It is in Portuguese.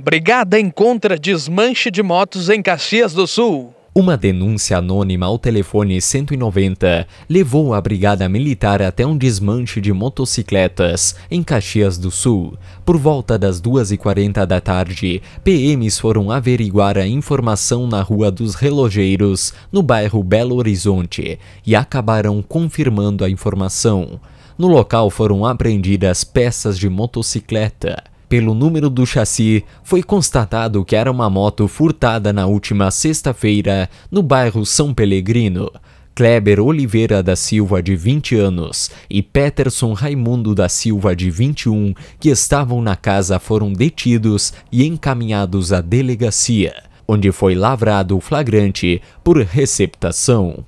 Brigada encontra desmanche de motos em Caxias do Sul. Uma denúncia anônima ao telefone 190 levou a Brigada Militar até um desmanche de motocicletas em Caxias do Sul. Por volta das 2h40 da tarde, PMs foram averiguar a informação na Rua dos Relojeiros, no bairro Belo Horizonte, e acabaram confirmando a informação. No local foram apreendidas peças de motocicleta. Pelo número do chassi, foi constatado que era uma moto furtada na última sexta-feira no bairro São Pelegrino. Kleber Oliveira da Silva, de 20 anos, e Peterson Raimundo da Silva, de 21, que estavam na casa, foram detidos e encaminhados à delegacia, onde foi lavrado o flagrante por receptação.